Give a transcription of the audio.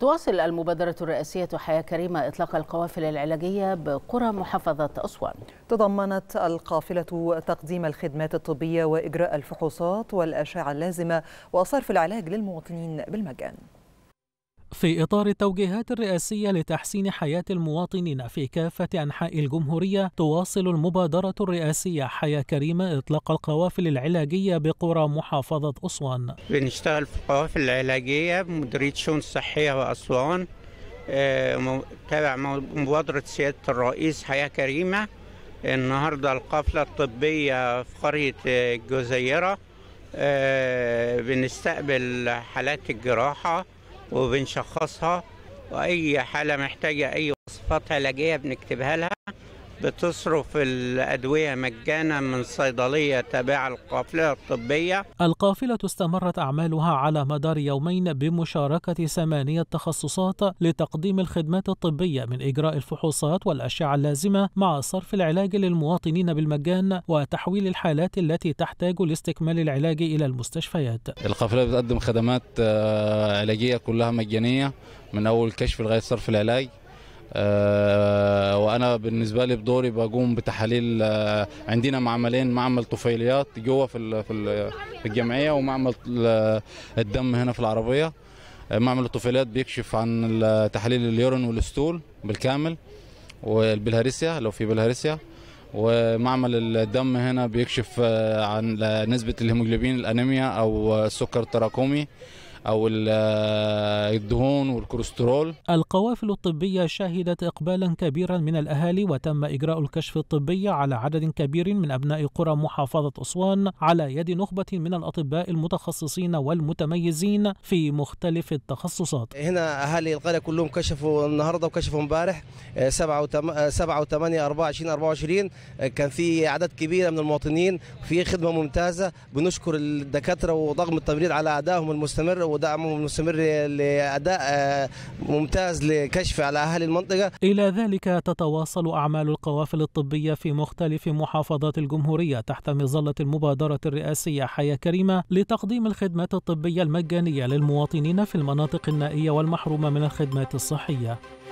تواصل المبادرة الرئاسية حياة كريمة إطلاق القوافل العلاجية بقرى محافظة أسوان تضمنت القافلة تقديم الخدمات الطبية وإجراء الفحوصات والأشعة اللازمة وصرف العلاج للمواطنين بالمجان في إطار التوجيهات الرئاسية لتحسين حياة المواطنين في كافة أنحاء الجمهورية تواصل المبادرة الرئاسية حياة كريمة إطلاق القوافل العلاجية بقرى محافظة أسوان بنشتغل في القوافل العلاجية بمديرية شؤون الصحية وأسوان آه، تابع مبادرة سيادة الرئيس حياة كريمة النهاردة القافلة الطبية في قرية الجزيرة آه، آه، بنستقبل حالات الجراحة وبنشخصها واي حاله محتاجه اي وصفات علاجيه بنكتبها لها بتصرف الأدوية مجانا من صيدلية تابعة القافلة الطبية القافلة استمرت أعمالها على مدار يومين بمشاركة ثمانية تخصصات لتقديم الخدمات الطبية من إجراء الفحوصات والأشعة اللازمة مع صرف العلاج للمواطنين بالمجان وتحويل الحالات التي تحتاج لاستكمال العلاج إلى المستشفيات القافلة بتقدم خدمات آه، علاجية كلها مجانية من أول كشف لغاية صرف العلاج آه، وانا بالنسبه لي بدوري بقوم بتحاليل آه، عندنا معملين معمل طفيليات جوه في في الجمعيه ومعمل آه، الدم هنا في العربيه معمل الطفيليات بيكشف عن تحاليل اليورين والستول بالكامل والبلهارسيا لو في بلهارسيا ومعمل الدم هنا بيكشف عن نسبه الهيموجلوبين الانيميا او السكر التراكمي أو آه، الدهون والكوليسترول القوافل الطبية شهدت إقبالا كبيرا من الأهالي وتم إجراء الكشف الطبي على عدد كبير من أبناء قرى محافظة أسوان على يد نخبة من الأطباء المتخصصين والمتميزين في مختلف التخصصات هنا أهالي القرية كلهم كشفوا النهاردة وكشفوا امبارح 7 و 8 24 24 كان في عدد كبير من المواطنين في خدمة ممتازة بنشكر الدكاترة وطاقم التمريض على أدائهم المستمر ودعم مستمر لأداء آه، ممتاز لكشف على اهل المنطقة إلى ذلك تتواصل أعمال القوافل الطبية في مختلف محافظات الجمهورية تحت مظلة المبادرة الرئاسية حياة كريمة لتقديم الخدمات الطبية المجانية للمواطنين في المناطق النائية والمحرومة من الخدمات الصحية